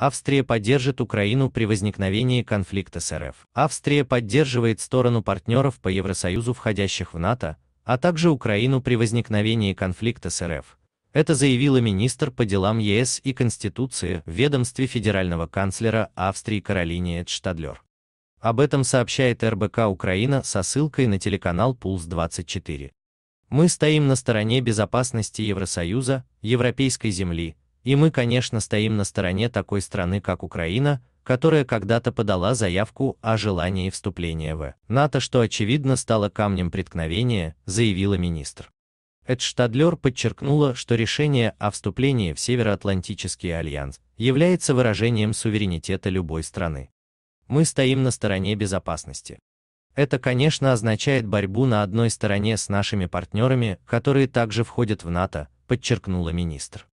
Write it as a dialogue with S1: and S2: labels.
S1: Австрия поддержит Украину при возникновении конфликта с РФ. Австрия поддерживает сторону партнеров по Евросоюзу, входящих в НАТО, а также Украину при возникновении конфликта с РФ. Это заявила министр по делам ЕС и Конституции в ведомстве федерального канцлера Австрии Каролине Эдштадлер. Об этом сообщает РБК Украина со ссылкой на телеканал «Пулс-24». Мы стоим на стороне безопасности Евросоюза, европейской земли, и мы, конечно, стоим на стороне такой страны, как Украина, которая когда-то подала заявку о желании вступления в НАТО, что очевидно стало камнем преткновения, заявила министр. Эдштадлер подчеркнула, что решение о вступлении в Североатлантический альянс является выражением суверенитета любой страны. Мы стоим на стороне безопасности. Это, конечно, означает борьбу на одной стороне с нашими партнерами, которые также входят в НАТО, подчеркнула министр.